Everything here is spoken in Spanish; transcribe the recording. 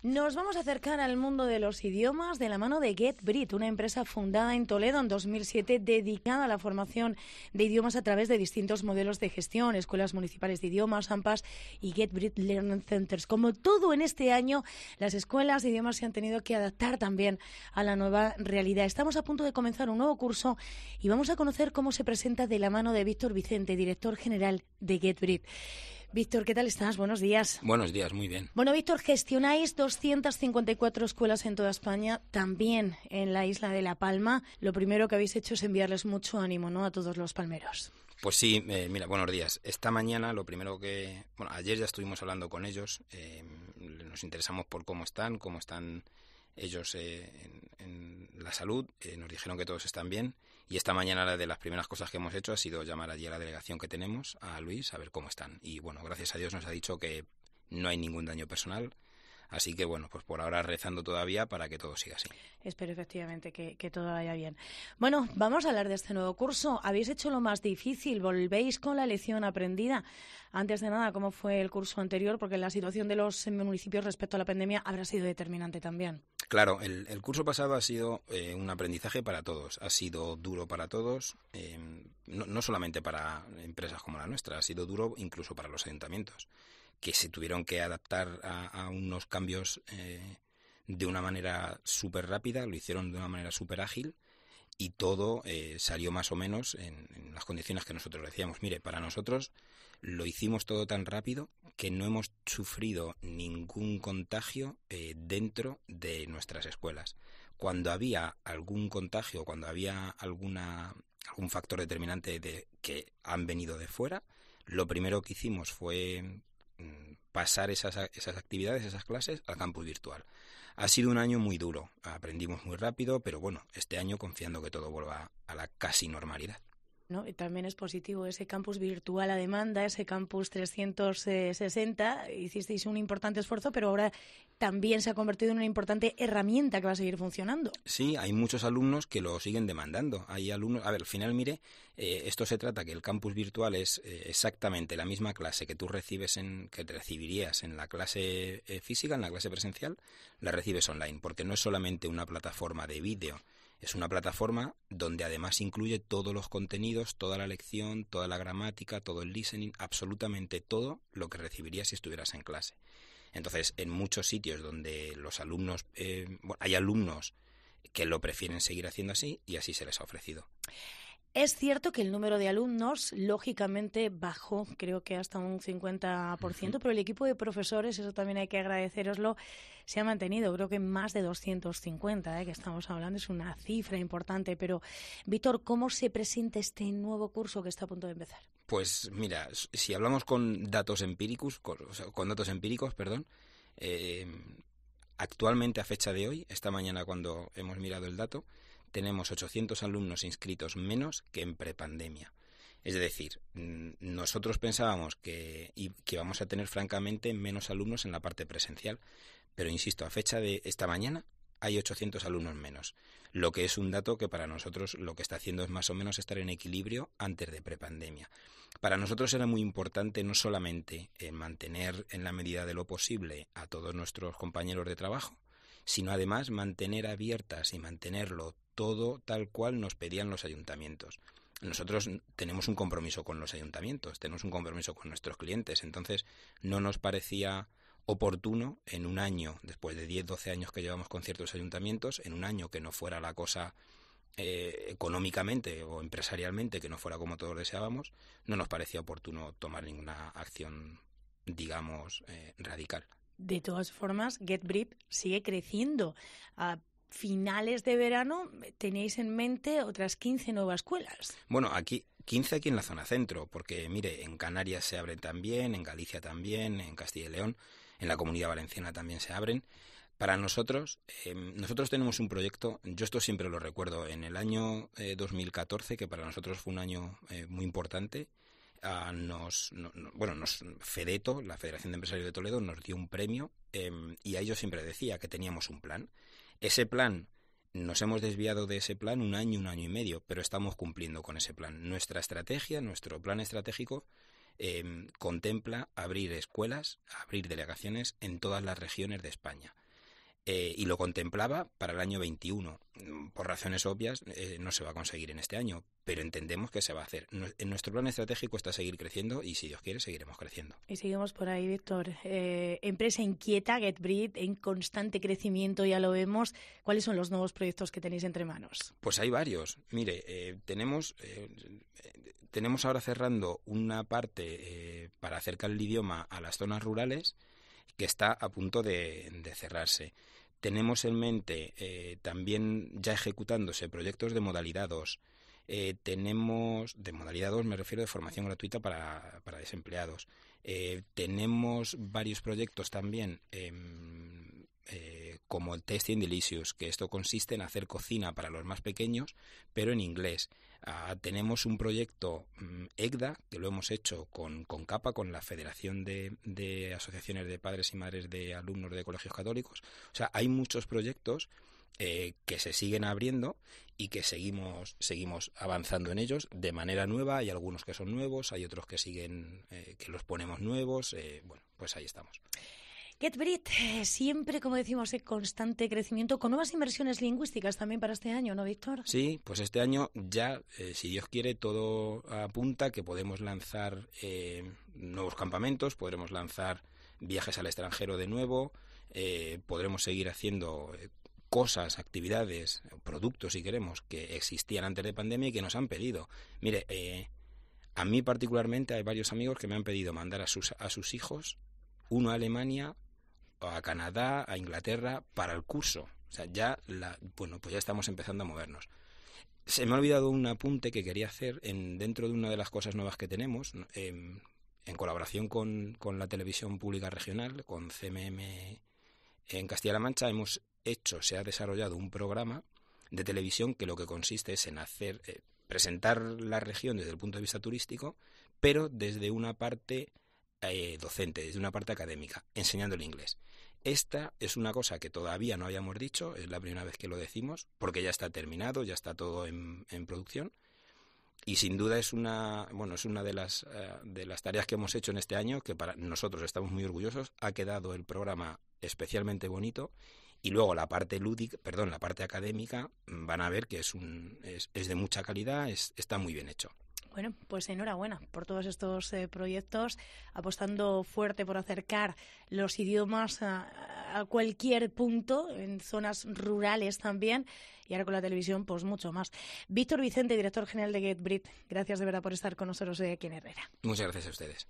Nos vamos a acercar al mundo de los idiomas de la mano de GetBrit, una empresa fundada en Toledo en 2007 dedicada a la formación de idiomas a través de distintos modelos de gestión, escuelas municipales de idiomas, AMPAS y GetBrit Learning Centers. Como todo en este año, las escuelas de idiomas se han tenido que adaptar también a la nueva realidad. Estamos a punto de comenzar un nuevo curso y vamos a conocer cómo se presenta de la mano de Víctor Vicente, director general de GetBrit. Víctor, ¿qué tal estás? Buenos días. Buenos días, muy bien. Bueno, Víctor, gestionáis 254 escuelas en toda España, también en la isla de La Palma. Lo primero que habéis hecho es enviarles mucho ánimo, ¿no? A todos los palmeros. Pues sí, eh, mira, buenos días. Esta mañana lo primero que... Bueno, ayer ya estuvimos hablando con ellos, eh, nos interesamos por cómo están, cómo están ellos eh, en la salud, eh, nos dijeron que todos están bien y esta mañana una de las primeras cosas que hemos hecho ha sido llamar allí a la delegación que tenemos, a Luis, a ver cómo están. Y bueno, gracias a Dios nos ha dicho que no hay ningún daño personal, Así que bueno, pues por ahora rezando todavía para que todo siga así. Espero efectivamente que, que, todo vaya bien. Bueno, vamos a hablar de este nuevo curso. Habéis hecho lo más difícil, volvéis con la lección aprendida. Antes de nada, ¿cómo fue el curso anterior? Porque la situación de los municipios respecto a la pandemia habrá sido determinante también. Claro, el, curso pasado ha sido eh, un aprendizaje para todos, ha sido duro para todos, em, no, solamente para empresas como la nuestra, ha sido duro incluso para los ayuntamientos, que se tuvieron que adaptar a, unos cambios eh, de una manera súper rápida, lo hicieron de una manera súper ágil y todo eh, salió más o menos en, en, las condiciones que nosotros decíamos. Mire, para nosotros lo hicimos todo tan rápido que no hemos sufrido ningún contagio eh, dentro de nuestras escuelas. Cuando había algún contagio, cuando había alguna, algún factor determinante de que han venido de fuera, lo primero que hicimos fue mm, pasar esas actividades, esas clases al campus virtual. Ha sido un año muy duro, aprendimos muy rápido, pero bueno, este año confiando que todo vuelva a la casi normalidad. Y también es positivo ese campus virtual a demanda, ese campus 360. Hicisteis un importante esfuerzo, pero ahora también se ha convertido en una importante herramienta que va a seguir funcionando. Sí, hay muchos alumnos que lo siguen demandando. Hay alumnos, a ver, al final mire, eh, esto se trata que el campus virtual es eh, exactamente la misma clase que tú recibes en que recibirías en la clase eh, física, en la clase presencial, la recibes online, porque no es solamente una plataforma de vídeo es una plataforma donde además incluye todos los contenidos, toda la lección, toda la gramática, todo el listening, absolutamente todo lo que recibirías si estuvieras en clase. Entonces, en muchos sitios donde los alumnos, eh, bueno, hay alumnos que lo prefieren seguir haciendo así y así se les ha ofrecido. Es cierto que el número de alumnos, lógicamente, bajó, creo que hasta un 50%, pero el equipo de profesores, eso también hay que agradeceroslo, se ha mantenido, creo que más de 250, ¿eh? que estamos hablando, es una cifra importante. Pero, Víctor, ¿cómo se presenta este nuevo curso que está a punto de empezar? Pues mira, si hablamos con datos empíricos, con, datos empíricos, perdón, eh, actualmente a fecha de hoy, esta mañana cuando hemos mirado el dato, tenemos 800 alumnos inscritos menos que en prepandemia. Es decir, mm, nosotros pensábamos que, íbamos a tener francamente menos alumnos en la parte presencial, pero insisto, a fecha de esta mañana hay 800 alumnos menos, lo que es un dato que para nosotros lo que está haciendo es más o menos estar en equilibrio antes de prepandemia. Para nosotros era muy importante no solamente eh, mantener en la medida de lo posible a todos nuestros compañeros de trabajo, sino además mantener abiertas y mantenerlo todo tal cual nos pedían los ayuntamientos. Nosotros tenemos un compromiso con los ayuntamientos, tenemos un compromiso con nuestros clientes, entonces no nos parecía oportuno en un año, después de 10, 12 años que llevamos con ciertos ayuntamientos, en un año que no fuera la cosa eh, económicamente o empresarialmente, que no fuera como todos deseábamos, no nos parecía oportuno tomar ninguna acción, digamos, eh, radical. De todas formas, GetBrip sigue creciendo. A finales de verano tenéis en mente otras 15 nuevas escuelas. Bueno, aquí 15 aquí en la zona centro, porque mire, en Canarias se abren también, en Galicia también, en Castilla y León, en la Comunidad Valenciana también se abren. Para nosotros, em, nosotros tenemos un proyecto, yo esto siempre lo recuerdo, en el año 2014, eh, que para nosotros fue un año eh, muy importante, nos, bueno, nos, Fedeto, la Federación de Empresarios de Toledo, nos dio un premio em, y a ellos siempre decía que teníamos un plan. Ese plan, nos hemos desviado de ese plan un año, un año y medio, pero estamos cumpliendo con ese plan. Nuestra estrategia, nuestro plan estratégico em, contempla abrir escuelas, abrir delegaciones en todas las regiones de España. Eh, y lo contemplaba para el año 21. Mm, por razones obvias eh, no se va a conseguir en este año, pero entendemos que se va a hacer. En nuestro plan estratégico está seguir creciendo y si Dios quiere seguiremos creciendo. Y seguimos por ahí, Víctor. Eh, empresa inquieta, GetBreed, en constante crecimiento, ya lo vemos. ¿Cuáles son los nuevos proyectos que tenéis entre manos? Pues hay varios. Mire, tenemos, tenemos ahora cerrando una parte para acercar el idioma a las zonas rurales que está a punto de cerrarse. Tenemos en mente eh, también ya ejecutándose proyectos de modalidad 2. Eh, tenemos, de modalidad 2 me refiero de formación gratuita para, para desempleados. Eh, tenemos varios proyectos también como el Tasting Delicious, que esto consiste en hacer cocina para los más pequeños, pero en inglés. Ah, tenemos un proyecto mm, ECDA, EGDA, que lo hemos hecho con, con CAPA, con la Federación de, de Asociaciones de Padres y Madres de Alumnos de Colegios Católicos. O sea, hay muchos proyectos eh, que se siguen abriendo y que seguimos, seguimos avanzando en ellos de manera nueva. Hay algunos que son nuevos, hay otros que siguen, eh, que los ponemos nuevos. Eh, bueno, pues ahí estamos. GetBrit, eh, siempre, como decimos, en constante crecimiento, con nuevas inversiones lingüísticas también para este año, ¿no, Víctor? Sí, pues este año ya, eh, si Dios quiere, todo apunta que podemos lanzar eh, nuevos campamentos, podremos lanzar viajes al extranjero de nuevo, podremos seguir haciendo cosas, actividades, productos, si queremos, que existían antes de pandemia y que nos han pedido. Mire, a mí particularmente hay varios amigos que me han pedido mandar a sus, a sus hijos, uno a Alemania, a Canadá, a Inglaterra, para el curso. O sea, ya, la, bueno, pues ya estamos empezando a movernos. Se me ha olvidado un apunte que quería hacer en, dentro de una de las cosas nuevas que tenemos, em, en colaboración con, con la televisión pública regional, con CMM en Castilla-La Mancha, hemos hecho, se ha desarrollado un programa de televisión que lo que consiste es en hacer, eh, presentar la región desde el punto de vista turístico, pero desde una parte eh, docente, desde una parte académica, enseñando el inglés. Esta es una cosa que todavía no habíamos dicho, es la primera vez que lo decimos, porque ya está terminado, ya está todo en, producción. Y sin duda es una, bueno, es una de las, eh, de las tareas que hemos hecho en este año, que para nosotros estamos muy orgullosos. Ha quedado el programa especialmente bonito y luego la parte lúdica, perdón, la parte académica, van a ver que es, un, es de mucha calidad, es, está muy bien hecho. Bueno, pues enhorabuena por todos estos eh, proyectos, apostando fuerte por acercar los idiomas a, cualquier punto, en zonas rurales también, y ahora con la televisión, pues mucho más. Víctor Vicente, director general de GetBrit, gracias de verdad por estar con nosotros hoy aquí en Herrera. Muchas gracias a ustedes.